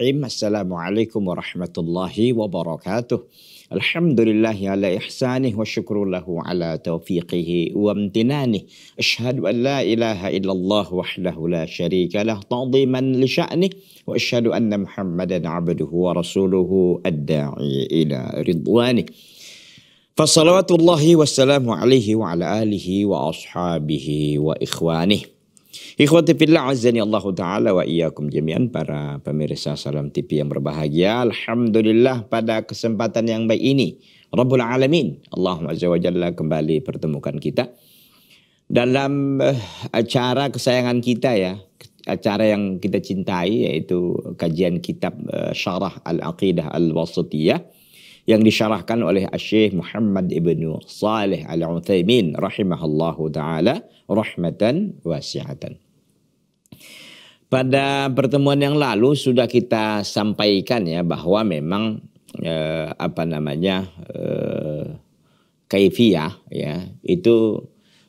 السلام عليكم ورحمة الله وبركاته الحمد لله على إحسانه وشكر له على توفيقه وامتنانه أشهد أن لا إله إلا الله وحده لا شريك له تعظيما لشأنه وأشهد أن محمدا عبده ورسوله الداعي إلى رضوانه فصلوات الله والسلام عليه وعلى آله وأصحابه وإخوانه Ikhwati fillah azani Allah taala wa iyyakum jami'an para pemirsa Salam TV yang berbahagia. Alhamdulillah pada kesempatan yang baik ini Rabbul Alamin Allah azza wa jalla kembali pertemukan kita dalam eh, acara kesayangan kita ya, acara yang kita cintai yaitu kajian kitab eh, Syarah Al-Aqidah al wasatiyah yang disyarahkan oleh Syekh Muhammad Ibnu Saleh Al-Utsaimin rahimahallahu taala rahmatan wasi'atan. Pada pertemuan yang lalu sudah kita sampaikan ya bahwa memang eh, apa namanya eh, kaifiyah ya itu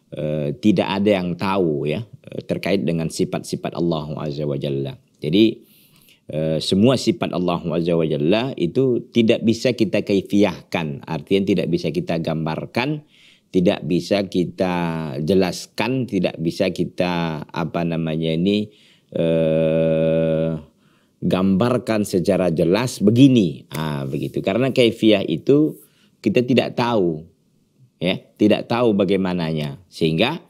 eh, tidak ada yang tahu ya eh, terkait dengan sifat-sifat Allah Azza wa Jalla. Jadi eh, semua sifat Allah Azza wa Jalla itu tidak bisa kita kaifiyahkan, artinya tidak bisa kita gambarkan, tidak bisa kita jelaskan, tidak bisa kita apa namanya ini eh, gambarkan secara jelas begini, ah begitu. Karena kaifiah itu kita tidak tahu, ya, tidak tahu bagaimananya, sehingga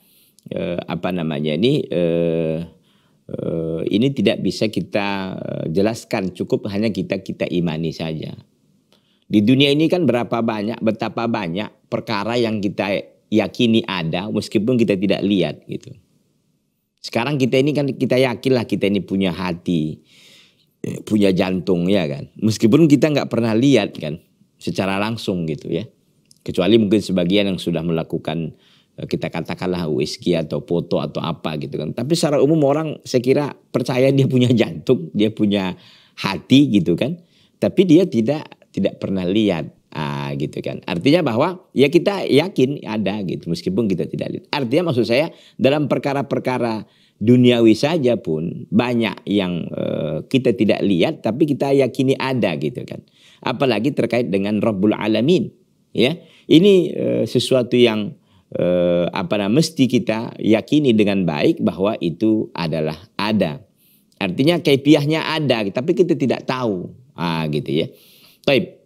eh, apa namanya ini eh, eh, ini tidak bisa kita eh, jelaskan, cukup hanya kita kita imani saja. Di dunia ini kan berapa banyak, betapa banyak perkara yang kita yakini ada meskipun kita tidak lihat gitu. Sekarang kita ini kan kita yakinlah kita ini punya hati, eh, punya jantung ya kan. Meskipun kita nggak pernah lihat kan secara langsung gitu ya. Kecuali mungkin sebagian yang sudah melakukan eh, kita katakanlah USG atau foto atau apa gitu kan. Tapi secara umum orang saya kira percaya dia punya jantung, dia punya hati gitu kan. Tapi dia tidak tidak pernah lihat Ah, gitu kan. Artinya bahwa ya kita yakin ada gitu meskipun kita tidak lihat. Artinya maksud saya dalam perkara-perkara duniawi saja pun banyak yang uh, kita tidak lihat tapi kita yakini ada gitu kan. Apalagi terkait dengan Rabbul Alamin ya. Ini uh, sesuatu yang uh, apa namanya mesti kita yakini dengan baik bahwa itu adalah ada. Artinya kaifiahnya ada tapi kita tidak tahu. Ah gitu ya. Baik.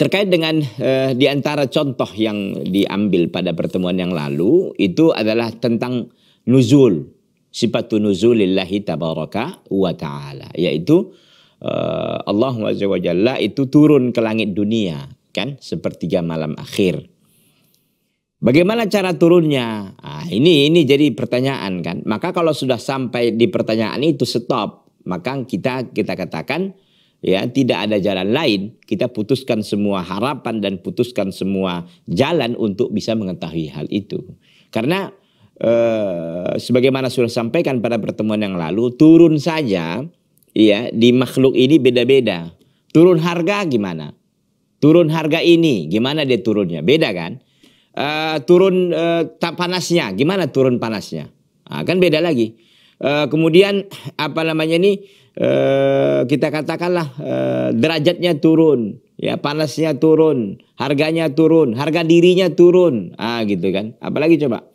Terkait dengan eh, di antara contoh yang diambil pada pertemuan yang lalu itu adalah tentang nuzul sifat nuzulillahi tabaraka wa taala yaitu eh, Allah wa jalla itu turun ke langit dunia kan sepertiga malam akhir. Bagaimana cara turunnya? Nah, ini ini jadi pertanyaan kan. Maka kalau sudah sampai di pertanyaan itu stop, maka kita kita katakan ya tidak ada jalan lain kita putuskan semua harapan dan putuskan semua jalan untuk bisa mengetahui hal itu karena eh, sebagaimana sudah sampaikan pada pertemuan yang lalu turun saja ya di makhluk ini beda-beda turun harga gimana turun harga ini gimana dia turunnya beda kan eh, turun eh, panasnya gimana turun panasnya nah, kan beda lagi Uh, kemudian apa namanya nih Eh, kita katakanlah eh, derajatnya turun, ya panasnya turun, harganya turun, harga dirinya turun, ah gitu kan. Apalagi coba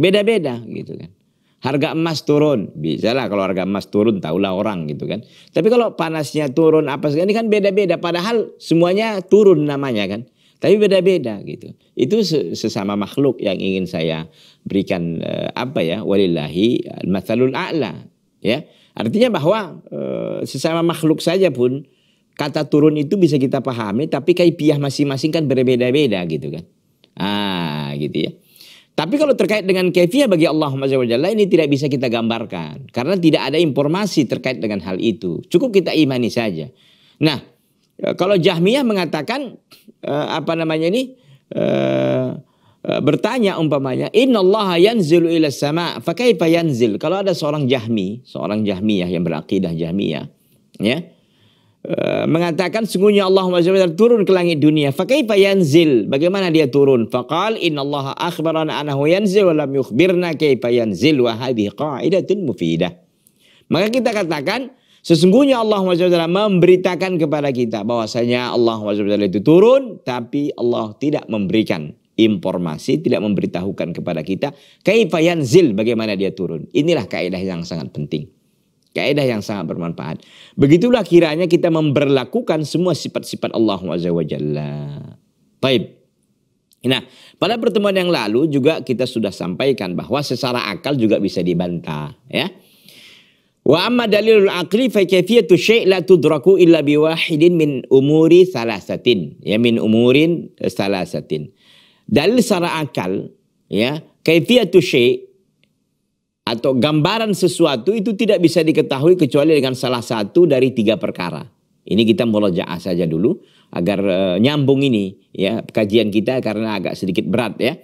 beda-beda gitu kan. Harga emas turun, bisa lah kalau harga emas turun tahulah orang gitu kan. Tapi kalau panasnya turun apa segala ini kan beda-beda. Padahal semuanya turun namanya kan. Tapi beda-beda gitu. Itu sesama makhluk yang ingin saya berikan eh, apa ya walillahi masalul a'la ya. Artinya bahwa e, sesama makhluk saja pun kata turun itu bisa kita pahami tapi kaifiah masing-masing kan berbeda-beda gitu kan. Ah, gitu ya. Tapi kalau terkait dengan kaifiah bagi Allah Subhanahu ini tidak bisa kita gambarkan karena tidak ada informasi terkait dengan hal itu. Cukup kita imani saja. Nah, eh, kalau Jahmiyah mengatakan eh, apa namanya ini Eh, bertanya umpamanya innallaha yanzilu ila sama fa kaifa yanzil kalau ada seorang jahmi seorang jahmiyah yang berakidah jahmiyah ya, ya eh, mengatakan sungguhnya Allah SWT turun ke langit dunia fa kaifa yanzil bagaimana dia turun faqal innallaha akhbarana anahu yanzil wa lam yukhbirna kaifa yanzil wa hadhihi qa'idatun mufidah maka kita katakan Sesungguhnya Allah SWT memberitakan kepada kita bahwasanya Allah SWT itu turun, tapi Allah tidak memberikan informasi, tidak memberitahukan kepada kita kaifayan zil bagaimana dia turun. Inilah kaidah yang sangat penting. Kaidah yang sangat bermanfaat. Begitulah kiranya kita memberlakukan semua sifat-sifat Allah Azza wa Baik. Nah, pada pertemuan yang lalu juga kita sudah sampaikan bahwa secara akal juga bisa dibantah, ya. Wa amma dalilul aqli fa kayfiyatu syai' la tudraku illa wahidin min umuri salasatin. Ya min umurin salasatin. Dalil secara akal, ya, kaifiyatu syai' atau gambaran sesuatu itu tidak bisa diketahui kecuali dengan salah satu dari tiga perkara. Ini kita murojaah saja dulu agar e, nyambung ini ya kajian kita karena agak sedikit berat ya.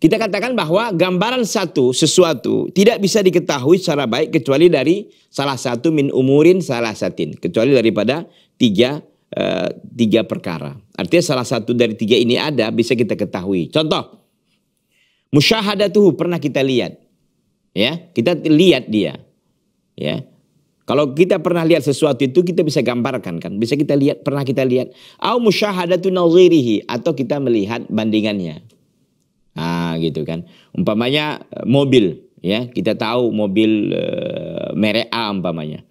Kita katakan bahwa gambaran satu sesuatu tidak bisa diketahui secara baik kecuali dari salah satu min umurin salah satin. Kecuali daripada tiga Eh, tiga perkara. Artinya salah satu dari tiga ini ada bisa kita ketahui. Contoh, musyahadatuhu pernah kita lihat. Ya, kita lihat dia. Ya. Kalau kita pernah lihat sesuatu itu kita bisa gambarkan kan, bisa kita lihat, pernah kita lihat. Au musyahadatu nazirihi atau kita melihat bandingannya. Ah, gitu kan. Umpamanya eh, mobil, ya, kita tahu mobil e, merek A umpamanya.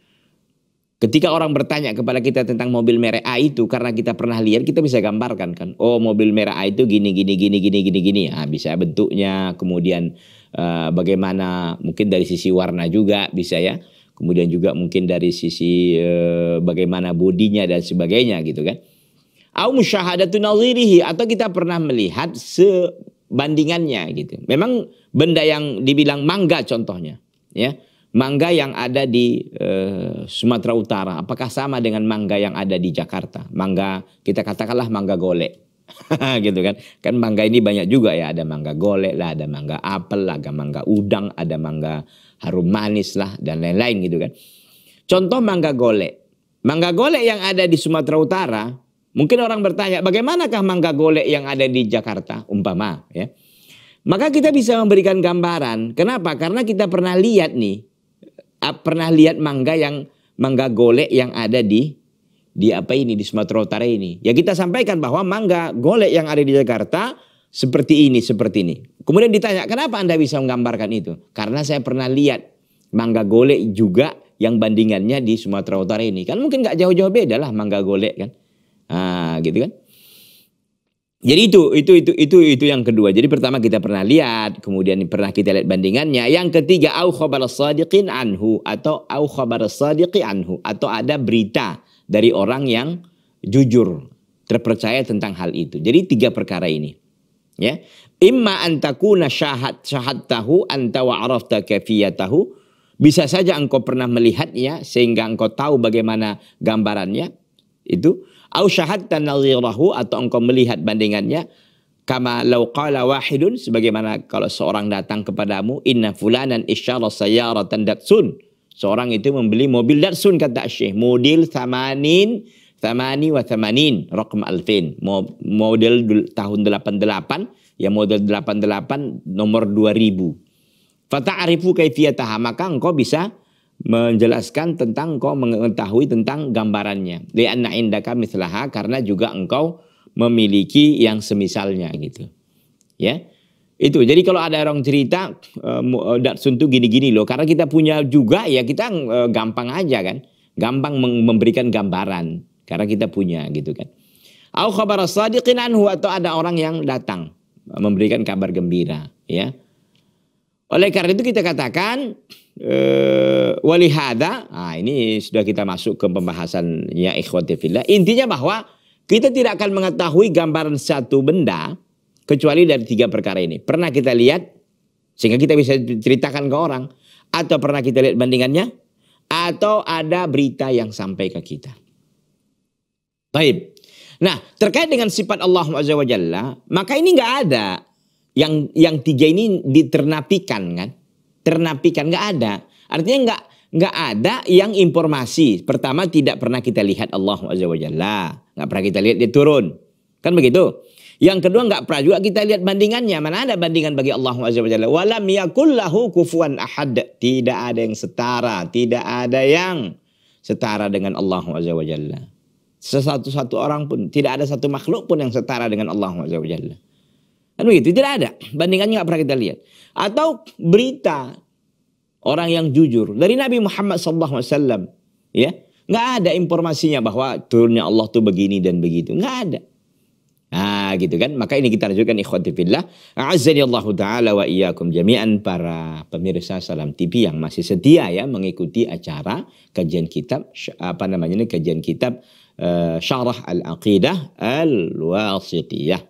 Ketika orang bertanya kepada kita tentang mobil merek A itu karena kita pernah lihat kita bisa gambarkan kan. Oh, mobil merek A itu gini gini gini gini gini gini. Ah, bisa bentuknya, kemudian uh, bagaimana mungkin dari sisi warna juga bisa ya. Kemudian juga mungkin dari sisi uh, bagaimana bodinya dan sebagainya gitu kan. Au musyahadatu nazirihi atau kita pernah melihat sebandingannya gitu. Memang benda yang dibilang mangga contohnya ya mangga yang ada di uh, Sumatera Utara apakah sama dengan mangga yang ada di Jakarta? Mangga kita katakanlah mangga golek. gitu kan. Kan mangga ini banyak juga ya, ada mangga golek lah, ada mangga apel, lah, ada mangga udang, ada mangga harum manis lah dan lain-lain gitu kan. Contoh mangga golek. Mangga golek yang ada di Sumatera Utara, mungkin orang bertanya, bagaimanakah mangga golek yang ada di Jakarta umpama ya. Maka kita bisa memberikan gambaran. Kenapa? Karena kita pernah lihat nih pernah lihat mangga yang mangga golek yang ada di di apa ini di Sumatera Utara ini. Ya kita sampaikan bahwa mangga golek yang ada di Jakarta seperti ini, seperti ini. Kemudian ditanya, "Kenapa Anda bisa menggambarkan itu?" Karena saya pernah lihat mangga golek juga yang bandingannya di Sumatera Utara ini. Kan mungkin nggak jauh-jauh beda lah mangga golek kan. Ah, gitu kan. Jadi itu itu itu itu itu yang kedua. Jadi pertama kita pernah lihat, kemudian pernah kita lihat bandingannya. Yang ketiga au khabar sadiqin anhu atau au khabar sadiqi anhu atau ada berita dari orang yang jujur terpercaya tentang hal itu. Jadi tiga perkara ini. Ya. Imma antakuna syahad shahat tahu anta wa arafta kafiyatahu. Bisa saja engkau pernah melihatnya sehingga engkau tahu bagaimana gambarannya itu au syahadta nazirahu atau engkau melihat bandingannya kama law qala wahidun sebagaimana kalau seorang datang kepadamu inna fulanan isyara sayyaratan datsun seorang itu membeli mobil datsun kata Syekh model 80 Tamani wa tamanin, Rokm alfin Model tahun 88 Ya model 88 nomor 2000 arifu kaifiyataha Maka engkau bisa menjelaskan tentang engkau mengetahui tentang gambarannya. Lianna indaka mislaha karena juga engkau memiliki yang semisalnya gitu. Ya. Itu. Jadi kalau ada orang cerita eh, uh, eh, suntu gini-gini loh karena kita punya juga ya kita eh, gampang aja kan. Gampang memberikan gambaran karena kita punya gitu kan. Au khabar sadiqin anhu atau ada orang yang datang memberikan kabar gembira ya. Oleh karena itu kita katakan Wali eh, walihada, nah ini sudah kita masuk ke pembahasannya ya Intinya bahwa kita tidak akan mengetahui gambaran satu benda kecuali dari tiga perkara ini. Pernah kita lihat sehingga kita bisa ceritakan ke orang atau pernah kita lihat bandingannya atau ada berita yang sampai ke kita. Baik. Nah, terkait dengan sifat Allah Azza wa maka ini nggak ada yang yang tiga ini diternapikan kan? ternapikan nggak ada. Artinya nggak nggak ada yang informasi. Pertama tidak pernah kita lihat Allah Azza wajalla Nggak pernah kita lihat dia turun. Kan begitu? Yang kedua nggak pernah juga kita lihat bandingannya. Mana ada bandingan bagi Allah Azza wa Walam yakullahu kufuan ahad. Tidak ada yang setara. Tidak ada yang setara dengan Allah Azza wajalla Sesatu-satu orang pun. Tidak ada satu makhluk pun yang setara dengan Allah Azza wajalla Kan begitu, tidak ada. Bandingannya nggak pernah kita lihat. Atau berita orang yang jujur dari Nabi Muhammad SAW. Ya, nggak ada informasinya bahwa turunnya Allah tuh begini dan begitu. Nggak ada. Nah gitu kan. Maka ini kita lanjutkan ikhwatifillah. Allah ta'ala wa iyakum jami'an para pemirsa Salam TV yang masih setia ya mengikuti acara kajian kitab apa namanya ini kajian kitab uh, Syarah Al-Aqidah Al-Wasitiyah.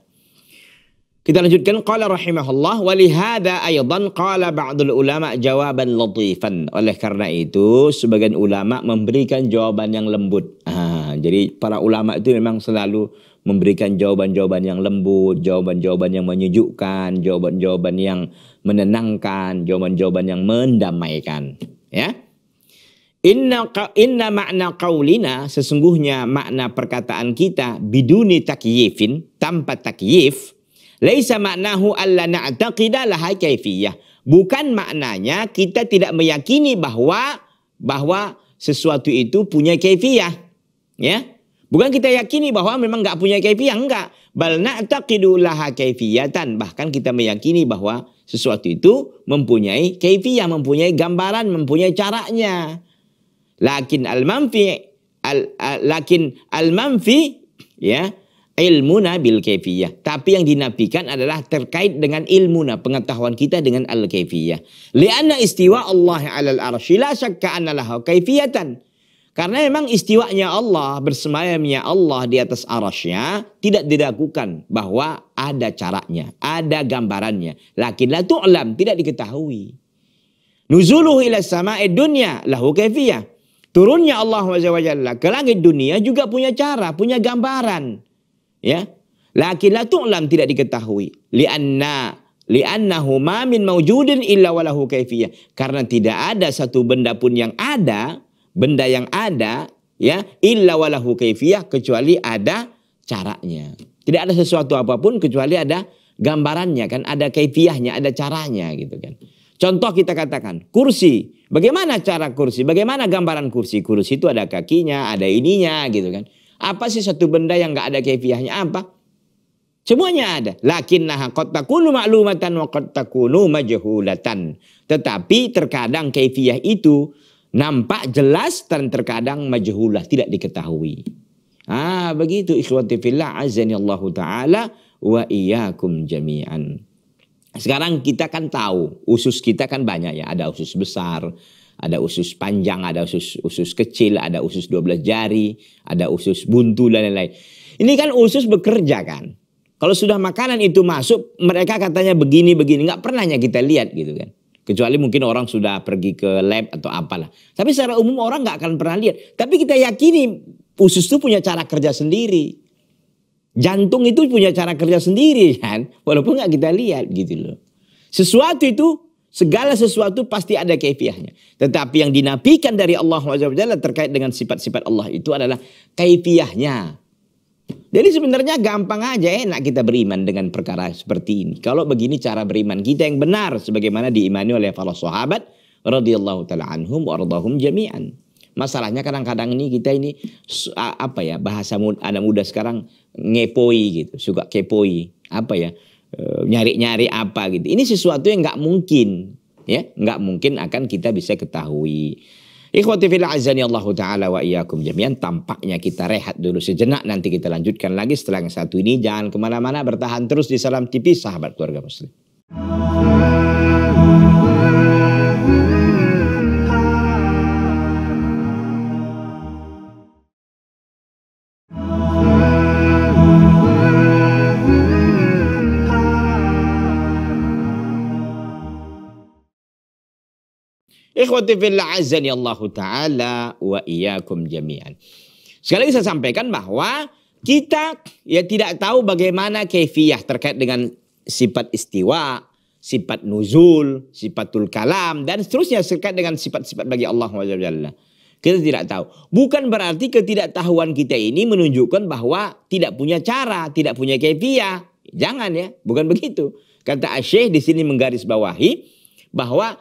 Kita lanjutkan qala rahimahullah wa li hadza aidan qala ba'dul ulama jawaban latifan. Oleh karena itu sebagian ulama memberikan jawaban yang lembut. Ah, jadi para ulama itu memang selalu memberikan jawaban-jawaban yang lembut, jawaban-jawaban yang menyejukkan, jawaban-jawaban yang menenangkan, jawaban-jawaban yang mendamaikan, ya. Inna inna makna kaulina sesungguhnya makna perkataan kita biduni takyifin tanpa takyif Laisa maknahu alla na'taqida laha kaifiyah. Bukan maknanya kita tidak meyakini bahwa bahwa sesuatu itu punya kaifiyah. Ya. Bukan kita yakini bahwa memang nggak punya kaifiyah, enggak. Bal na'taqidu laha kaifiyatan. Bahkan kita meyakini bahwa sesuatu itu mempunyai kaifiyah, mempunyai gambaran, mempunyai caranya. Lakin al-manfi al, al lakin al-manfi ya ilmuna bil kefiyah. Tapi yang dinafikan adalah terkait dengan ilmuna, pengetahuan kita dengan al kefiyah. Lianna istiwa Allah alal arsy la syakka anna laha kefiyatan. Karena memang istiwanya Allah, bersemayamnya Allah di atas arasnya tidak diragukan bahwa ada caranya, ada gambarannya. Lakin la tu'lam, tidak diketahui. Nuzuluh ila sama'i dunya lahu kefiyah. Turunnya Allah wajah wajah ke langit dunia juga punya cara, punya gambaran. Ya. Lakin la tu'lam tidak diketahui. Lianna li'annahu ma min mawjudin illa walahu kaifiyah. Karena tidak ada satu benda pun yang ada, benda yang ada ya illa walahu kaifiyah kecuali ada caranya. Tidak ada sesuatu apapun kecuali ada gambarannya kan, ada kaifiahnya, ada caranya gitu kan. Contoh kita katakan kursi. Bagaimana cara kursi? Bagaimana gambaran kursi? Kursi itu ada kakinya, ada ininya gitu kan. Apa sih satu benda yang nggak ada kefiahnya? Apa? Semuanya ada. Lakin qad takunu maklumatan wa qad takunu majhulatan. Tetapi terkadang kefiah itu nampak jelas dan terkadang majhulah, tidak diketahui. Ah, begitu ikhwati fillah azani Allah taala wa iyyakum jami'an. Sekarang kita kan tahu, usus kita kan banyak ya, ada usus besar, ada usus panjang, ada usus usus kecil, ada usus 12 jari, ada usus buntu dan lain-lain. Ini kan usus bekerja kan. Kalau sudah makanan itu masuk, mereka katanya begini begini, nggak pernahnya kita lihat gitu kan. Kecuali mungkin orang sudah pergi ke lab atau apalah. Tapi secara umum orang nggak akan pernah lihat. Tapi kita yakini usus itu punya cara kerja sendiri. Jantung itu punya cara kerja sendiri kan. Walaupun nggak kita lihat gitu loh. Sesuatu itu Segala sesuatu pasti ada kaifiahnya. Tetapi yang dinafikan dari Allah SWT terkait dengan sifat-sifat Allah itu adalah kaifiahnya. Jadi sebenarnya gampang aja enak kita beriman dengan perkara seperti ini. Kalau begini cara beriman kita yang benar sebagaimana diimani oleh para sahabat radhiyallahu taala anhum wardahum jami'an. Masalahnya kadang-kadang ini kita ini apa ya bahasa anak muda sekarang ngepoi gitu, suka kepoi. Apa ya? Eh, nyari-nyari apa gitu. Ini sesuatu yang nggak mungkin, ya, nggak mungkin akan kita bisa ketahui. Ikhwati fil azani Allah taala wa iyyakum jami'an tampaknya kita rehat dulu sejenak nanti kita lanjutkan lagi setelah yang satu ini jangan kemana-mana bertahan terus di salam tipis sahabat keluarga muslim. Ikhwati fillah azani ya Allah taala wa iyakum jami'an. Sekali lagi saya sampaikan bahwa kita ya tidak tahu bagaimana kefiah terkait dengan sifat istiwa, sifat nuzul, sifatul kalam dan seterusnya terkait dengan sifat-sifat bagi Allah Subhanahu Kita tidak tahu. Bukan berarti ketidaktahuan kita ini menunjukkan bahwa tidak punya cara, tidak punya kefiah. Jangan ya, bukan begitu. Kata Asyik di sini menggarisbawahi bahwa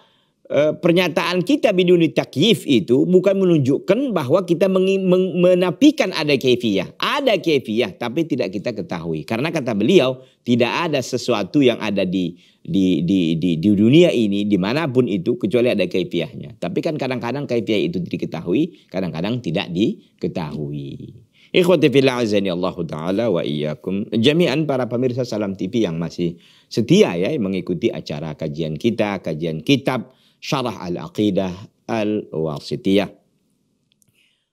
Eh, pernyataan kita biduni takyif itu bukan menunjukkan bahwa kita menapikan men, ada kefiah. Ada kefiah tapi tidak kita ketahui. Karena kata beliau tidak ada sesuatu yang ada di di di di, di dunia ini dimanapun itu kecuali ada kefiahnya. Tapi kan kadang-kadang kefiah itu diketahui, kadang-kadang tidak diketahui. Ikhwati fillah azani Allah taala wa iyyakum. Jami'an para pemirsa Salam TV yang masih setia ya mengikuti acara kajian kita, kajian kitab Syarah Al-Aqidah Al-Wasitiyah.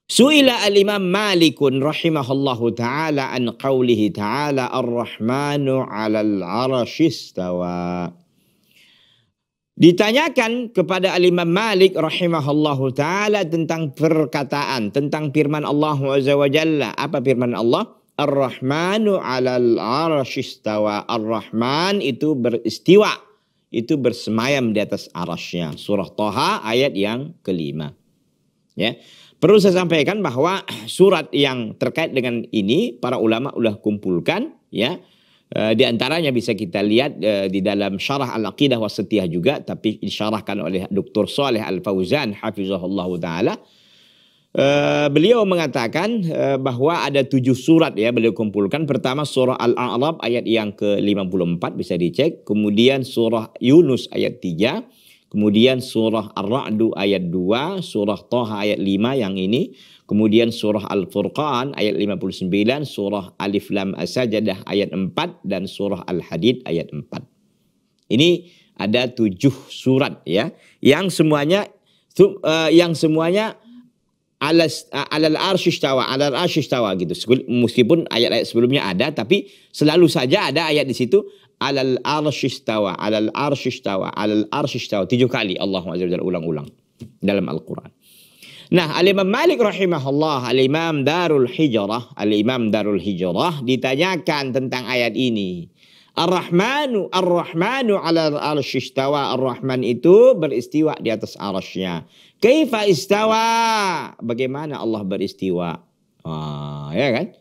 Su'ila al-imam Malikun rahimahullahu ta'ala an qawlihi ta'ala ar-Rahmanu alal arashistawa. Ditanyakan kepada al-imam Malik rahimahullahu ta'ala tentang perkataan, tentang firman Allah azza wa jalla. Apa firman Allah? Ar-Rahmanu alal arashistawa. Ar-Rahman itu beristiwa itu bersemayam di atas arasnya. Surah Toha ayat yang kelima. Ya. Perlu saya sampaikan bahwa surat yang terkait dengan ini para ulama sudah kumpulkan ya. E, di antaranya bisa kita lihat e, di dalam syarah Al-Aqidah Wasatiyah juga tapi disyarahkan oleh Dr. Saleh Al-Fauzan hafizahullah taala Uh, beliau mengatakan uh, bahwa ada tujuh surat ya beliau kumpulkan. Pertama surah Al-A'raf ayat yang ke-54 bisa dicek. Kemudian surah Yunus ayat 3. Kemudian surah Ar-Ra'du ayat 2. Surah Toha ayat 5 yang ini. Kemudian surah Al-Furqan ayat 59. Surah Alif Lam Asajadah ayat 4. Dan surah Al-Hadid ayat 4. Ini ada tujuh surat ya. Yang semuanya... Uh, yang semuanya alal arsy istawa alal arsy istawa gitu. Meskipun ayat-ayat sebelumnya ada tapi selalu saja ada ayat di situ alal arsy istawa alal arsy istawa alal arsy istawa tujuh kali Allah azza ulang-ulang dalam Al-Qur'an. Nah, Al-Imam Malik rahimahullah, Al-Imam Darul Hijrah, Al-Imam Darul Hijrah ditanyakan tentang ayat ini. Ar-Rahmanu, Ar-Rahmanu ala arsyistawa, Ar-Rahman itu beristiwa di atas arasnya. Kaifa istawa? Bagaimana Allah beristiwa? Wah, ya kan?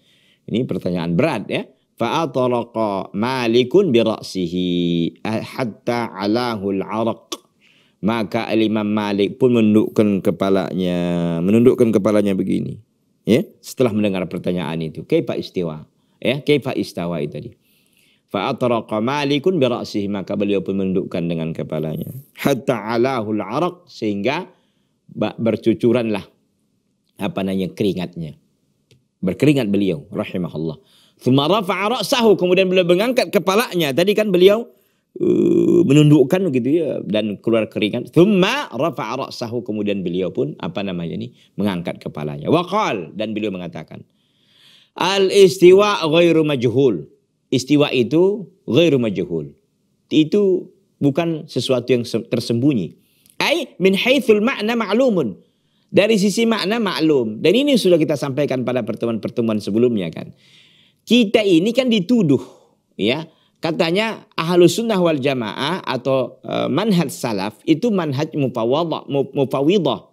Ini pertanyaan berat ya. Fa'atalaqa Malikun bi ra'sihi hatta alahul arq. Maka Imam Malik pun menundukkan kepalanya, menundukkan kepalanya begini. Ya, setelah mendengar pertanyaan itu, kaifa istiwa? Ya, kaifa istawa itu tadi. Fa'ataraqa malikun birasih. Maka beliau pun menundukkan dengan kepalanya. Hatta alahul araq. Sehingga bercucuranlah apa namanya keringatnya. Berkeringat beliau rahimahullah. Thumma rafa'a kemudian beliau mengangkat kepalanya. Tadi kan beliau uh, menundukkan gitu ya dan keluar keringat. Thumma rafa'a kemudian beliau pun apa namanya ini mengangkat kepalanya. Waqal dan beliau mengatakan Al istiwa ghairu majhul. Istiwa itu ghairu majhul. Itu bukan sesuatu yang tersembunyi ay min makna ma'lumun. Dari sisi makna maklum. Dan ini sudah kita sampaikan pada pertemuan-pertemuan sebelumnya kan. Kita ini kan dituduh ya. Katanya ahlus sunnah wal jamaah atau manhat e, manhaj salaf itu manhaj mufawadah, mufawidah.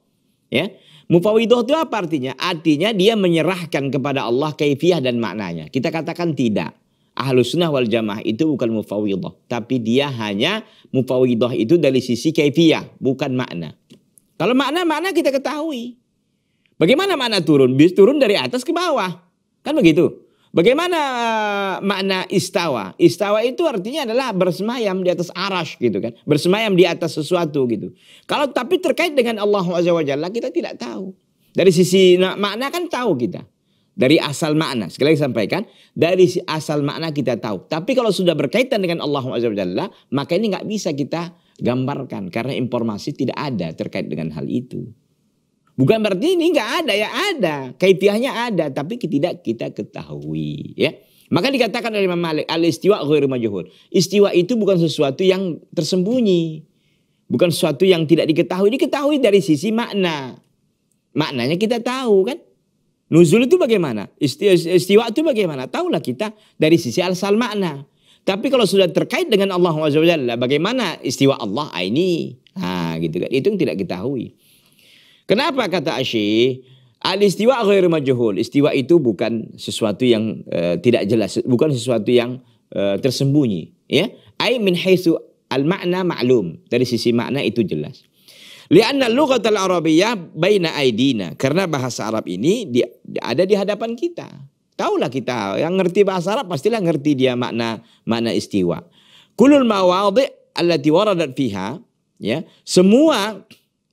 Ya. Mufawidah itu apa artinya? Artinya dia menyerahkan kepada Allah kaifiah dan maknanya. Kita katakan tidak. Ahlus sunnah wal jamaah itu bukan mufawidah. Tapi dia hanya mufawidah itu dari sisi kaifiyah, bukan makna. Kalau makna, makna kita ketahui. Bagaimana makna turun? Bis turun dari atas ke bawah. Kan begitu. Bagaimana eh, makna istawa? Istawa itu artinya adalah bersemayam di atas aras gitu kan. Bersemayam di atas sesuatu gitu. Kalau tapi terkait dengan Allah Azza kita tidak tahu. Dari sisi makna kan tahu kita. Dari asal makna. Sekali lagi sampaikan. Dari asal makna kita tahu. Tapi kalau sudah berkaitan dengan Allah SWT, maka ini nggak bisa kita gambarkan. Karena informasi tidak ada terkait dengan hal itu. Bukan berarti ini nggak ada ya ada. Kaitiahnya ada. Tapi tidak kita ketahui. Ya. Maka dikatakan oleh Imam Malik, al-istiwa ghairu majhul. Istiwa itu bukan sesuatu yang tersembunyi. Bukan sesuatu yang tidak diketahui, diketahui dari sisi makna. Maknanya kita tahu kan? Nuzul itu bagaimana? Istiwa itu bagaimana? Tahulah kita dari sisi asal makna. Tapi kalau sudah terkait dengan Allah SWT, bagaimana istiwa Allah ah, ini? Nah, gitu kan. Itu yang tidak ketahui. Kenapa kata Asyik? Al-istiwa ghair majhul. Istiwa itu bukan sesuatu yang uh, tidak jelas, bukan sesuatu yang uh, tersembunyi, ya. Ai min haitsu al-ma'na ma'lum. Dari sisi makna itu jelas. Lianna lughatal arabiyah baina aidina. Karena bahasa Arab ini ada di hadapan kita. Taulah kita yang ngerti bahasa Arab pastilah ngerti dia makna makna istiwa. Kulul mawadhi allati waradat fiha ya. Semua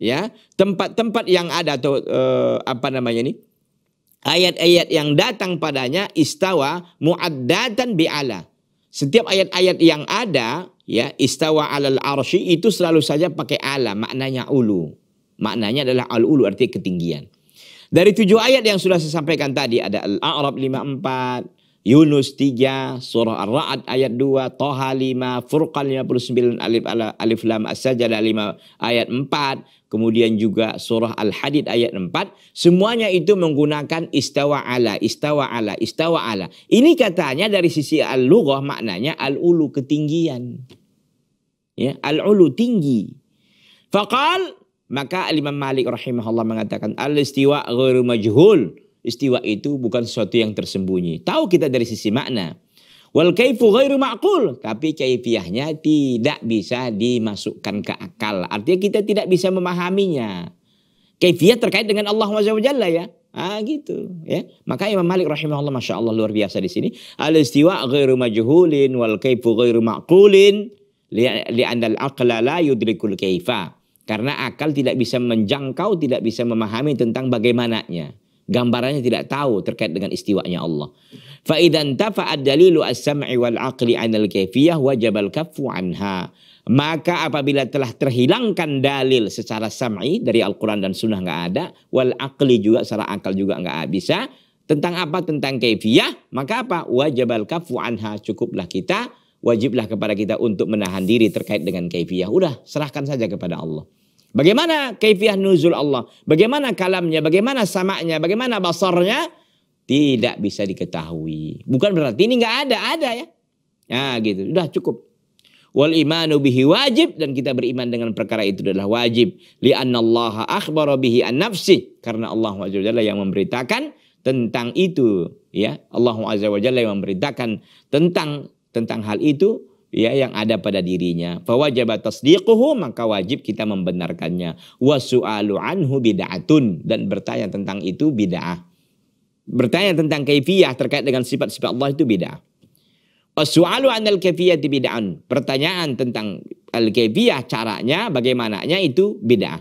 ya tempat-tempat yang ada atau eh, apa namanya ini ayat-ayat yang datang padanya istawa muaddatan bi'ala. Setiap ayat-ayat yang ada ya istawa alal arshi itu selalu saja pakai ta'ala maknanya ulu. Maknanya adalah al-ulu artinya ketinggian. Dari tujuh ayat yang sudah saya sampaikan tadi ada Al-A'raf 54, Yunus 3, Surah Ar-Ra'd ayat 2, Toha 5, Furqan 59, Alif, ala, Alif Lam As-Sajdah 5 ayat 4, kemudian juga Surah Al-Hadid ayat 4. Semuanya itu menggunakan istawa ala, istawa ala, istawa ala. Ini katanya dari sisi al-lughah maknanya al-ulu ketinggian. Ya, al-ulu tinggi. Fakal maka Imam Malik rahimahullah mengatakan al-istiwa ghairu majhul. Istiwa itu bukan sesuatu yang tersembunyi. Tahu kita dari sisi makna. Wal kaifu ghairu ma'qul, tapi kaifiahnya tidak bisa dimasukkan ke akal. Artinya kita tidak bisa memahaminya. Kaifiah terkait dengan Allah Jalla ya. Ah gitu ya. Maka Imam Malik rahimahullah Masya Allah luar biasa di sini. Al-istiwa ghairu majhulin wal kaifu ghairu ma'qulin li'anna al-aqla la yudrikul kaifah. Karena akal tidak bisa menjangkau, tidak bisa memahami tentang bagaimananya. Gambarannya tidak tahu terkait dengan istiwanya Allah. Fa tafa'ad dalilu as-sam'i wal aqli 'anil kefiyah wajabal kafu anha. Maka apabila telah terhilangkan dalil secara sam'i dari Al-Qur'an dan Sunnah nggak ada, wal aqli juga secara akal juga nggak bisa, tentang apa tentang kefiyah. maka apa wajibal kafu anha cukuplah kita wajiblah kepada kita untuk menahan diri terkait dengan kaifiyah udah serahkan saja kepada Allah Bagaimana kaifiah nuzul Allah? Bagaimana kalamnya? Bagaimana samanya? Bagaimana basarnya? Tidak bisa diketahui. Bukan berarti ini nggak ada, ada ya. Nah gitu, sudah cukup. Wal imanu bihi wajib dan kita beriman dengan perkara itu adalah wajib. Li Allah akhbara bihi an nafsi karena Allah Azza wa yang memberitakan tentang itu ya. Allah Azza wa yang memberitakan tentang tentang hal itu ya yang ada pada dirinya. Fawajabat tasdiquhu maka wajib kita membenarkannya. Wasu'alu anhu bid'atun dan bertanya tentang itu bid'ah. Bertanya tentang kaifiyah terkait dengan sifat-sifat Allah itu bid'ah. Wasu'alu anil kaifiyah bid'an. Pertanyaan tentang al-kaifiyah caranya bagaimananya itu bid'ah.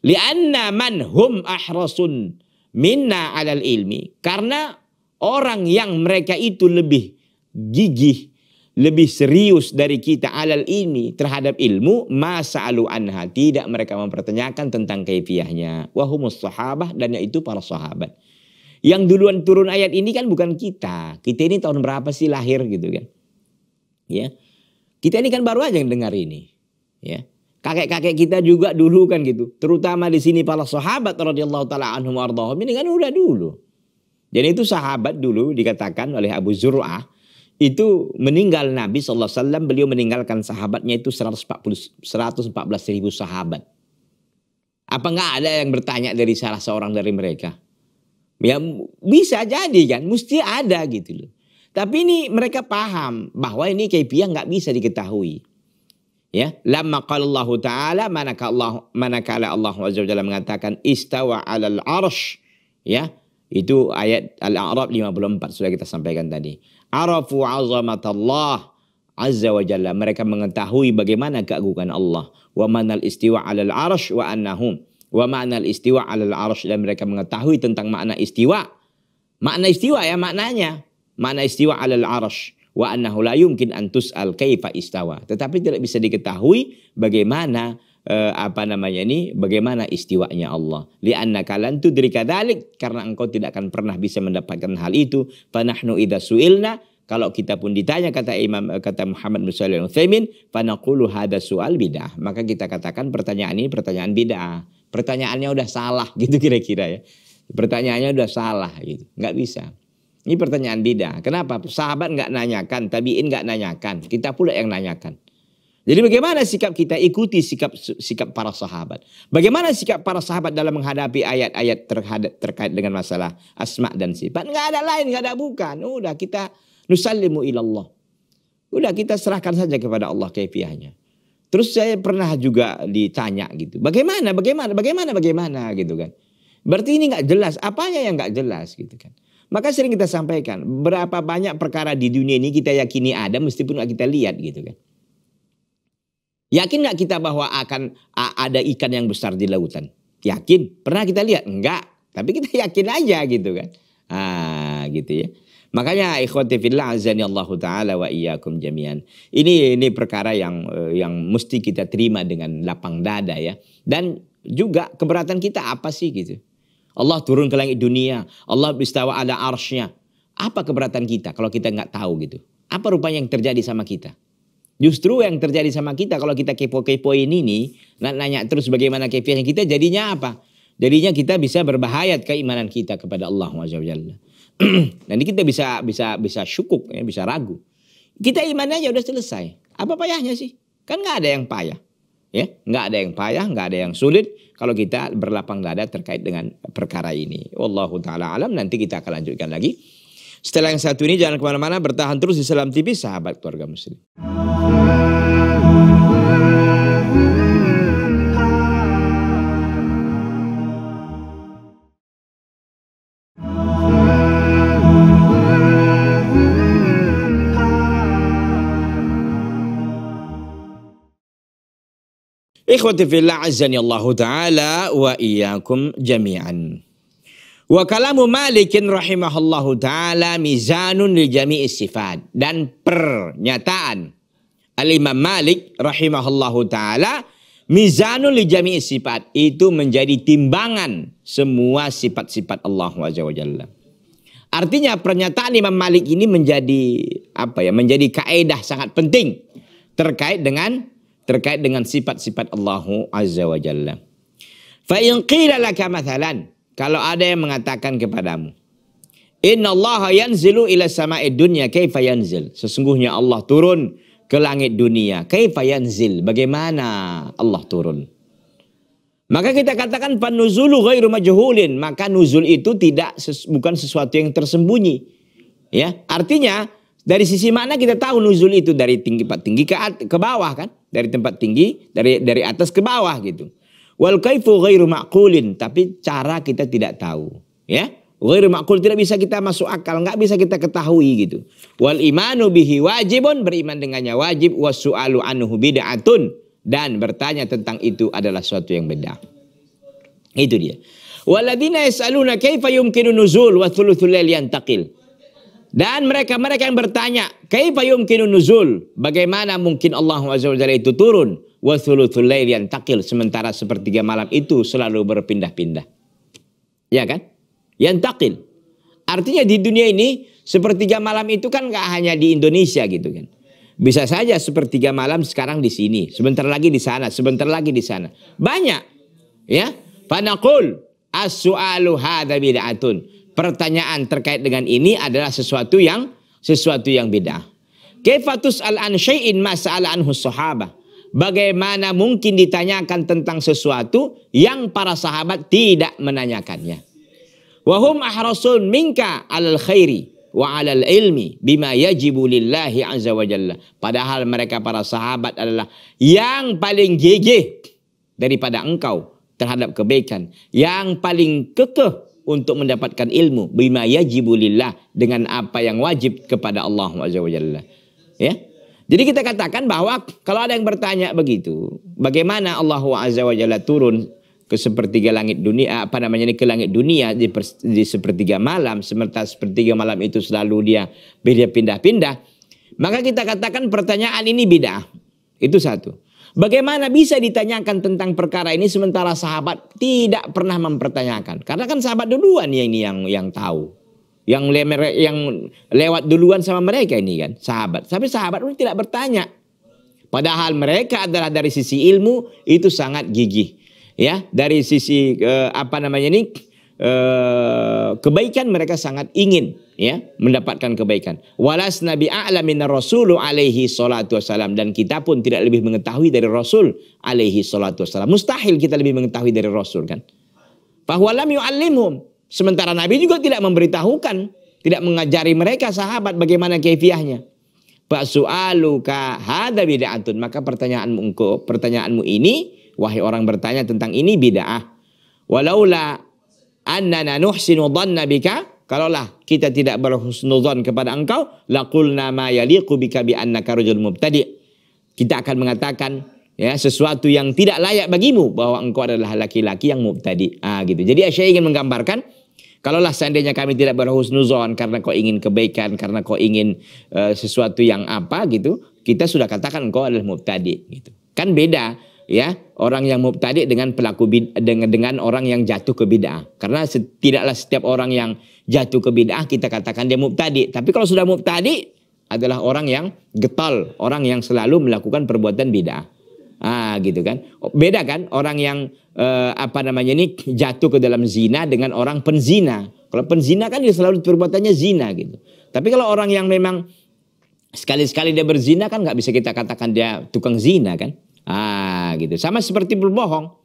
Lianna man hum ahrasun minna alal ilmi. Karena orang yang mereka itu lebih gigih lebih serius dari kita alal ini terhadap ilmu masa alu anha tidak mereka mempertanyakan tentang kaifiahnya wahumus sahabah dan yaitu para sahabat yang duluan turun ayat ini kan bukan kita kita ini tahun berapa sih lahir gitu kan ya kita ini kan baru aja yang dengar ini ya kakek-kakek kita juga dulu kan gitu terutama di sini para sahabat radhiyallahu taala anhum ardhahum ini kan udah dulu jadi itu sahabat dulu dikatakan oleh Abu Zur'ah ah, itu meninggal Nabi SAW, beliau meninggalkan sahabatnya itu 140, 114 ribu sahabat. Apa enggak ada yang bertanya dari salah seorang dari mereka? Ya bisa jadi kan, mesti ada gitu loh. Tapi ini mereka paham bahwa ini kaifiah nggak bisa diketahui. Ya, lama kalau Allah taala manakala Allah manakala Allah azza dalam mengatakan istawa al arsh. Ya, itu ayat Al-A'raf 54 sudah kita sampaikan tadi. Arafu azamatallah azza wa jalla. Mereka mengetahui bagaimana keagungan Allah. Wa manal istiwa alal arsh wa annahum. Wa ma'nal istiwa alal arsh. Dan mereka mengetahui tentang makna istiwa. Makna istiwa ya maknanya. Makna istiwa alal arsh. Wa annahu la yumkin antus al kaifa istawa. Tetapi tidak bisa diketahui bagaimana uh, apa namanya ini bagaimana istiwanya Allah. kalian tuh dari kadalik karena engkau tidak akan pernah bisa mendapatkan hal itu. panahnu ida su'ilna kalau kita pun ditanya kata Imam eh, kata Muhammad bin Thaimin panakulu hada su'al bid'ah." Maka kita katakan pertanyaan ini pertanyaan bid'ah. Pertanyaannya udah salah gitu kira-kira ya. Pertanyaannya udah salah gitu. Nggak bisa. Ini pertanyaan bid'ah. Kenapa? Sahabat nggak nanyakan, tabiin nggak nanyakan. Kita pula yang nanyakan. Jadi bagaimana sikap kita? Ikuti sikap sikap para sahabat. Bagaimana sikap para sahabat dalam menghadapi ayat-ayat terhadap terkait dengan masalah asma dan sifat? Enggak ada lain, enggak ada bukan. Udah kita nusallimu ilallah. Udah kita serahkan saja kepada Allah kaifiahnya. Terus saya pernah juga ditanya gitu. Bagaimana? Bagaimana? Bagaimana? Bagaimana gitu kan. Berarti ini enggak jelas. Apanya yang enggak jelas gitu kan. Maka sering kita sampaikan, berapa banyak perkara di dunia ini kita yakini ada meskipun nggak kita lihat gitu kan. Yakin nggak kita bahwa akan ada ikan yang besar di lautan? Yakin? Pernah kita lihat? Enggak. Tapi kita yakin aja gitu kan. Ah, gitu ya. Makanya ikhwati fillah azani Allah taala wa iyyakum jami'an. Ini ini perkara yang eh, yang mesti kita terima dengan lapang dada ya. Dan juga keberatan kita apa sih gitu. Allah turun ke langit dunia, Allah bistawa ada arsnya. Apa keberatan kita kalau kita nggak tahu gitu? Apa rupanya yang terjadi sama kita? Justru yang terjadi sama kita kalau kita kepo-kepoin ini, nanya terus bagaimana kefiahnya kita, jadinya apa? Jadinya kita bisa berbahaya keimanan kita kepada Allah Jalla. Nanti kita bisa bisa bisa syukuk, ya, bisa ragu. Kita imannya aja udah selesai. Apa payahnya sih? Kan nggak ada yang payah. Ya, nggak ada yang payah, nggak ada yang sulit kalau kita berlapang dada terkait dengan perkara ini. Wallahu taala alam nanti kita akan lanjutkan lagi. Setelah yang satu ini jangan kemana-mana, bertahan terus di Salam TV, sahabat keluarga muslim. Ikhwati fillah azani Allah Ta'ala wa iyyakum jami'an. Wa kalamu Malikin rahimahullahu taala mizanun li jami'i sifat dan pernyataan Al Imam Malik rahimahullahu taala mizanun li jami'i sifat itu menjadi timbangan semua sifat-sifat Allah wa Artinya pernyataan Imam Malik ini menjadi apa ya? Menjadi kaedah sangat penting terkait dengan terkait dengan sifat-sifat Allah Azza wa Jalla. Fa in qila laka mathalan kalau ada yang mengatakan kepadamu, Inna Allah yanzilu ila sama'i dunya kaifa yanzil. Sesungguhnya Allah turun ke langit dunia. Kaifa yanzil? Bagaimana Allah turun? Maka kita katakan panuzulu ghairu majhulin, maka nuzul itu tidak ses, bukan sesuatu yang tersembunyi. Ya, artinya dari sisi mana kita tahu nuzul itu dari tinggi tempat tinggi ke ke bawah kan? Dari tempat tinggi dari dari atas ke bawah gitu. Wal kaifu ghairu ma'kulin. Tapi cara kita tidak tahu. Ya. Ghairu ma'kul tidak bisa kita masuk akal. Nggak bisa kita ketahui gitu. Wal imanu bihi wajibun. Beriman dengannya wajib. Wasu'alu anhu bida'atun. Dan bertanya tentang itu adalah suatu yang beda. Itu dia. Waladina yas'aluna kaifa yumkinu nuzul wa thuluthul lail yantaqil. Dan mereka-mereka yang bertanya, kaifa yumkinu nuzul? Bagaimana mungkin Allah Azza wa Jalla itu turun? wa yantakil sementara sepertiga malam itu selalu berpindah-pindah. Ya kan? Yantakil. Artinya di dunia ini sepertiga malam itu kan nggak hanya di Indonesia gitu kan. Bisa saja sepertiga malam sekarang di sini, sebentar lagi di sana, sebentar lagi di sana. Banyak. Ya. Fanaqul as-su'alu hadza bid'atun. Pertanyaan terkait dengan ini adalah sesuatu yang sesuatu yang bid'ah. Kefatus al an syai'in ma anhu sahabah bagaimana mungkin ditanyakan tentang sesuatu yang para sahabat tidak menanyakannya. Wahum ahrasun minka alal khairi wa alal ilmi bima yajibu lillahi azza wa jalla. Padahal mereka para sahabat adalah yang paling gigih daripada engkau terhadap kebaikan. Yang paling kekeh untuk mendapatkan ilmu bima yajibu lillah dengan apa yang wajib kepada Allah azza wa jalla. Ya, jadi kita katakan bahwa kalau ada yang bertanya begitu, bagaimana Allah Azza wa Jalla turun ke sepertiga langit dunia, apa namanya ini ke langit dunia di, per, di sepertiga malam, sementara sepertiga malam itu selalu dia beda pindah-pindah. Maka kita katakan pertanyaan ini beda. Itu satu. Bagaimana bisa ditanyakan tentang perkara ini sementara sahabat tidak pernah mempertanyakan? Karena kan sahabat duluan ya ini yang yang tahu yang le yang lewat duluan sama mereka ini kan sahabat. Tapi sahabat pun tidak bertanya. Padahal mereka adalah dari sisi ilmu itu sangat gigih. Ya, dari sisi eh, apa namanya ini eh, kebaikan mereka sangat ingin ya mendapatkan kebaikan. Walas Nabi a'lamin Rasulu alaihi salatu wassalam dan kita pun tidak lebih mengetahui dari Rasul alaihi salatu wassalam. Mustahil kita lebih mengetahui dari Rasul kan. lam Sementara Nabi juga tidak memberitahukan, tidak mengajari mereka sahabat bagaimana kefiahnya. Pak su'aluka hada bid'atun. Maka pertanyaanmu pertanyaanmu ini wahai orang bertanya tentang ini bid'ah. Walaula annana nuhsinu dhanna bika kalaulah kita tidak berhusnuzon kepada engkau laqulna ma yaliqu bika bi annaka rajul mubtadi. Kita akan mengatakan ya sesuatu yang tidak layak bagimu bahwa engkau adalah laki-laki yang mubtadi. Ah gitu. Jadi saya ingin menggambarkan Kalaulah seandainya kami tidak berhusnuzon karena kau ingin kebaikan, karena kau ingin uh, sesuatu yang apa gitu, kita sudah katakan kau adalah mubtadi gitu. Kan beda ya orang yang mubtadi dengan pelaku dengan dengan orang yang jatuh ke bid'ah. Karena tidaklah setiap orang yang jatuh ke bid'ah kita katakan dia mubtadi. Tapi kalau sudah mubtadi adalah orang yang getol, orang yang selalu melakukan perbuatan bid'ah. Ah, gitu kan. Oh, beda kan orang yang eh, apa namanya ini jatuh ke dalam zina dengan orang penzina. Kalau penzina kan dia selalu perbuatannya zina gitu. Tapi kalau orang yang memang sekali-sekali dia berzina kan nggak bisa kita katakan dia tukang zina kan. Ah, gitu. Sama seperti berbohong.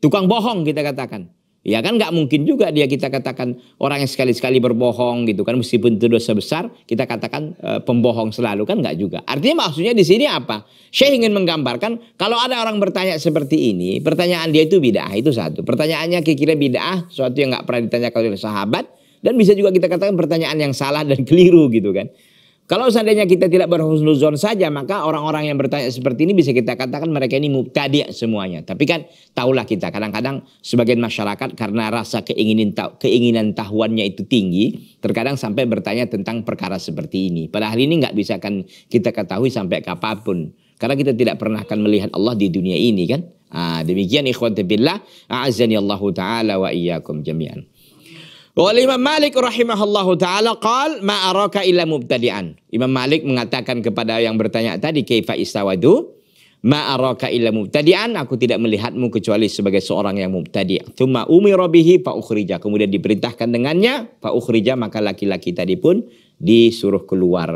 Tukang bohong kita katakan. Ya kan nggak mungkin juga dia kita katakan orang yang sekali-sekali berbohong gitu kan meskipun itu dosa besar kita katakan e, pembohong selalu kan nggak juga. Artinya maksudnya di sini apa? Saya ingin menggambarkan kalau ada orang bertanya seperti ini, pertanyaan dia itu bid'ah itu satu. Pertanyaannya kira-kira bid'ah sesuatu yang nggak pernah ditanya oleh sahabat dan bisa juga kita katakan pertanyaan yang salah dan keliru gitu kan. Kalau seandainya kita tidak berhusnuzon saja, maka orang-orang yang bertanya seperti ini bisa kita katakan mereka ini mubtadi semuanya. Tapi kan tahulah kita kadang-kadang sebagian masyarakat karena rasa keinginan tahu, keinginan tahuannya itu tinggi, terkadang sampai bertanya tentang perkara seperti ini. Padahal ini nggak bisa kan kita ketahui sampai kapanpun. Karena kita tidak pernah akan melihat Allah di dunia ini kan. Nah, demikian ikhwan billah, a'azani Allah taala wa iyyakum jami'an. Wal Imam Malik rahimahullahu taala qal ma araka illa mubtadi'an. Imam Malik mengatakan kepada yang bertanya tadi kaifa istawadu ma araka illa mubtadi'an aku tidak melihatmu kecuali sebagai seorang yang mubtadi'. Tsumma umira bihi fa ukhrija. Kemudian diperintahkan dengannya fa ukhrija maka laki-laki tadi pun disuruh keluar.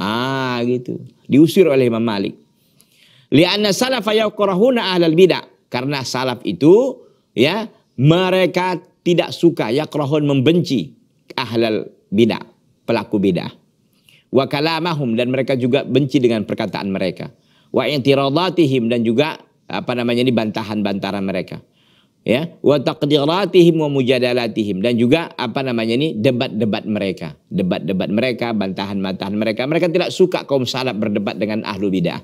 Ah gitu. Diusir oleh Imam Malik. Lianna salafa yaqrahuna ahlal bid'ah. Karena salaf itu ya mereka tidak suka ya yakrahun membenci ahlal bidah, pelaku bidah. Wa kalamahum dan mereka juga benci dengan perkataan mereka. Wa intiradatihim dan juga apa namanya ini bantahan-bantaran mereka. Ya, wa taqdiratihim wa mujadalatihim dan juga apa namanya ini debat-debat mereka, debat-debat mereka, bantahan-bantahan mereka. Mereka tidak suka kaum salaf berdebat dengan ahlu bidah.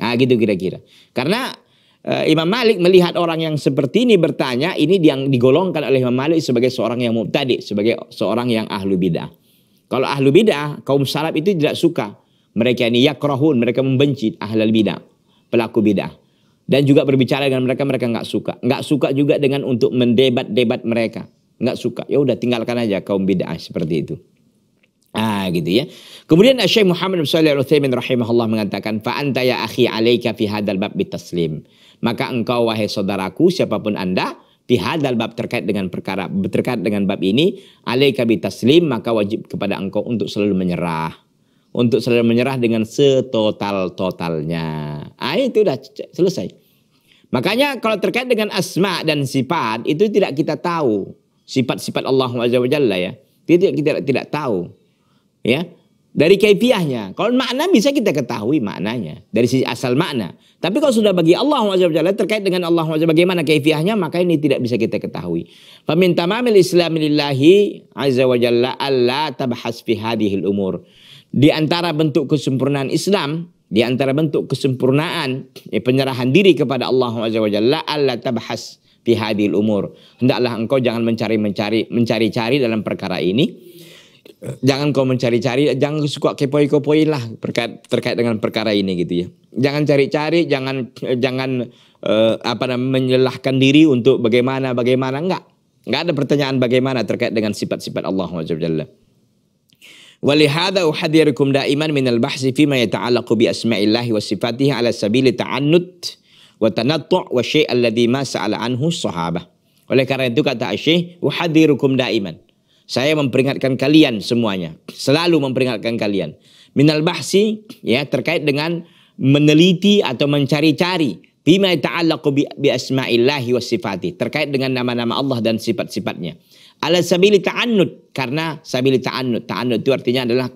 Ah gitu kira-kira. Karena Eh, Imam Malik melihat orang yang seperti ini bertanya, ini yang digolongkan oleh Imam Malik sebagai seorang yang tadi sebagai seorang yang ahlu bidah. Kalau ahlu bidah, kaum salaf itu tidak suka. Mereka ini yakrahun, mereka membenci ahlul bidah, pelaku bidah. Dan juga berbicara dengan mereka, mereka nggak suka. Nggak suka juga dengan untuk mendebat-debat mereka. Nggak suka. Ya udah tinggalkan aja kaum bidah seperti itu. Ah gitu ya. Kemudian Syekh Muhammad bin Shalih Al-Utsaimin rahimahullah mengatakan fa anta ya akhi alaika fi hadal bab bitaslim. Maka engkau wahai saudaraku siapapun Anda dihadal bab terkait dengan perkara terkait dengan bab ini alaika taslim maka wajib kepada engkau untuk selalu menyerah untuk selalu menyerah dengan setotal-totalnya. Ah itu sudah selesai. Makanya kalau terkait dengan asma dan sifat itu tidak kita tahu sifat-sifat Allah Azza wa Jalla ya. Tidak kita tidak, tidak tahu. Ya. Dari kaifiahnya. Kalau makna bisa kita ketahui maknanya. Dari sisi asal makna. Tapi kalau sudah bagi Allah SWT terkait dengan Allah SWT bagaimana kaifiahnya maka ini tidak bisa kita ketahui. Famin tamamil islamilillahi azza wa jalla alla tabhas fi hadihil umur. Di antara bentuk kesempurnaan Islam di antara bentuk kesempurnaan ya, penyerahan diri kepada Allah Azza wa Jalla Allah tabhas fi hadil umur. Hendaklah engkau jangan mencari-mencari mencari-cari dalam perkara ini jangan kau mencari-cari, jangan suka kepoi-kepoi lah terkait terkait dengan perkara ini gitu ya. Jangan cari-cari, jangan jangan eh, apa namanya menyalahkan diri untuk bagaimana bagaimana enggak. Enggak ada pertanyaan bagaimana terkait dengan sifat-sifat Allah Subhanahu Walihada uhadirukum daiman minal bahsi fima yata'allaqu bi asma'illahi wa sifatih ala sabili ta'annud wa tanattu' wa syai' alladhi ma sa'ala anhu sahabah. Oleh karena itu kata Syekh, uhadirukum daiman saya memperingatkan kalian semuanya, selalu memperingatkan kalian. Minal bahsi ya terkait dengan meneliti atau mencari-cari bima ta'allaqu bi asma'illahi was sifati terkait dengan nama-nama Allah dan sifat-sifatnya. Ala sabili ta'annud karena sabili ta'annud. Ta'annud itu artinya adalah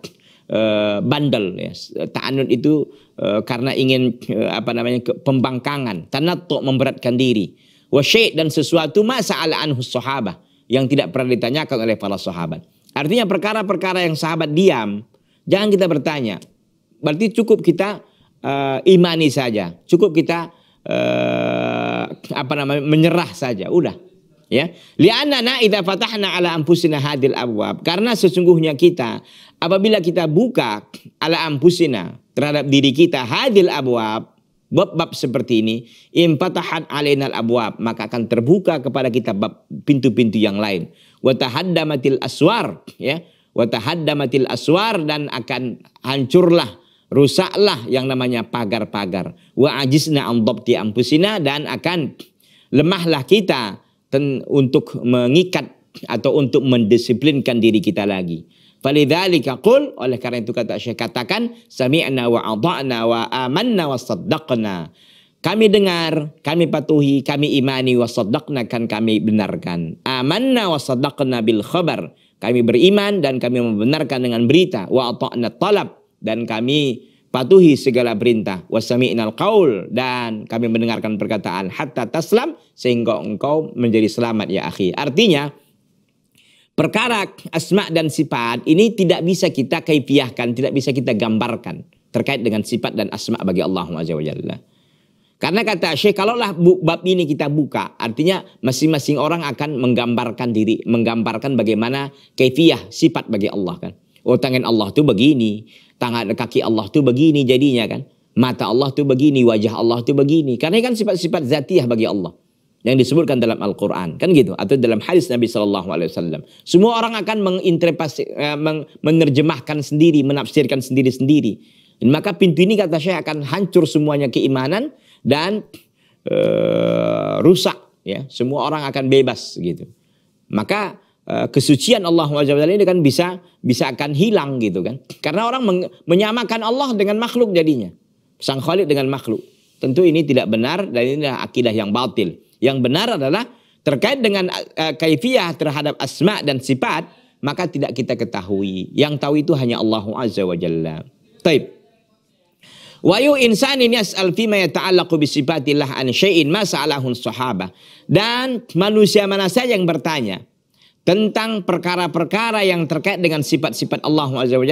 uh, bandel ya. Ta'annud itu uh, karena ingin uh, apa namanya ke, pembangkangan, tanattu memberatkan diri. Wa dan sesuatu masa ala anhu sahabah yang tidak pernah ditanyakan oleh para sahabat. Artinya perkara-perkara yang sahabat diam, jangan kita bertanya. Berarti cukup kita uh, imani saja, cukup kita uh, apa namanya menyerah saja, udah. Ya, na idza fatahna ala ampusina hadil abwab. Karena sesungguhnya kita apabila kita buka ala ampusina terhadap diri kita hadil abwab bab-bab seperti ini, impatahan alainal abwab, maka akan terbuka kepada kita bab pintu-pintu yang lain. Watahaddamatil aswar, ya. Watahaddamatil aswar dan akan hancurlah, rusaklah yang namanya pagar-pagar. Wa ajisna di ampusina dan akan lemahlah kita untuk mengikat atau untuk mendisiplinkan diri kita lagi. Falidhalika qul oleh karena itu kata Syekh katakan sami'na wa adha'na wa amanna wa saddaqna. Kami dengar, kami patuhi, kami imani wa saddaqna kan kami benarkan. Amanna wa saddaqna bil khabar. Kami beriman dan kami membenarkan dengan berita wa ata'na talab dan kami patuhi segala perintah wa sami'nal qaul dan kami mendengarkan perkataan hatta taslam sehingga engkau menjadi selamat ya akhi. Artinya Perkara asma dan sifat ini tidak bisa kita kaifiahkan, tidak bisa kita gambarkan terkait dengan sifat dan asma bagi Allah Azza wa Jalla. Karena kata Syekh, kalaulah bab ini kita buka, artinya masing-masing orang akan menggambarkan diri, menggambarkan bagaimana kaifiah sifat bagi Allah kan. Oh tangan Allah tuh begini, tangan kaki Allah tuh begini jadinya kan. Mata Allah tuh begini, wajah Allah tuh begini. Karena kan sifat-sifat zatiah bagi Allah yang disebutkan dalam Al-Quran kan gitu atau dalam hadis Nabi Shallallahu Alaihi Wasallam semua orang akan menginterpretasi eh, menerjemahkan sendiri menafsirkan sendiri sendiri dan maka pintu ini kata saya akan hancur semuanya keimanan dan eh, rusak ya semua orang akan bebas gitu maka e, kesucian Allah Wajah ini kan bisa bisa akan hilang gitu kan karena orang men menyamakan Allah dengan makhluk jadinya sang Khalid dengan makhluk tentu ini tidak benar dan ini adalah akidah yang batil yang benar adalah terkait dengan uh, kaifiyah terhadap asma dan sifat maka tidak kita ketahui. Yang tahu itu hanya Allah Azza wa Jalla. Taib. Wayu insanin yas'al fima yata'allaqu bi sifatillah an syai'in masalahun sahabah. Dan manusia mana saja yang bertanya tentang perkara-perkara yang terkait dengan sifat-sifat Allah Azza wa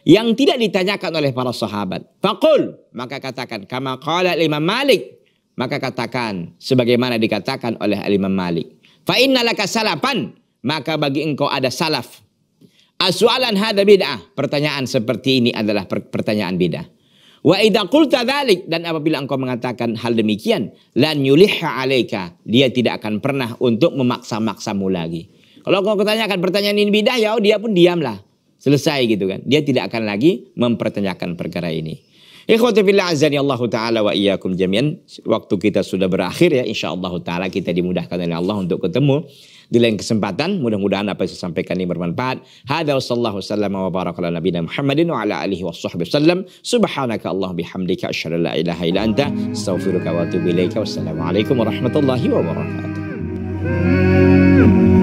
yang tidak ditanyakan oleh para sahabat. Fakul maka katakan kama qala Imam Malik maka katakan sebagaimana dikatakan oleh Imam Malik. Fa innalaka salapan, maka bagi engkau ada salaf. Aswalan hada bid'ah. Pertanyaan seperti ini adalah pertanyaan bid'ah. Wa idza qulta dzalik dan apabila engkau mengatakan hal demikian, lan yuliha alaika, dia tidak akan pernah untuk memaksa-maksamu lagi. Kalau engkau tanyakan pertanyaan ini bidah, ya dia pun diamlah. Selesai gitu kan. Dia tidak akan lagi mempertanyakan perkara ini. Ikhwati azani Allah taala wa iyyakum jami'an. Waktu kita sudah berakhir ya insya Allah taala kita dimudahkan oleh Allah untuk ketemu di lain kesempatan. Mudah-mudahan apa yang saya sampaikan ini bermanfaat. Hada wa sallallahu sallam wa baraka nabi nabiyina Muhammadin wa ala alihi wa washabbihi sallam. Subhanaka Allah bihamdika asyara la ilaha ila anta astaghfiruka wa atubu ilaika. Wassalamualaikum warahmatullahi wabarakatuh.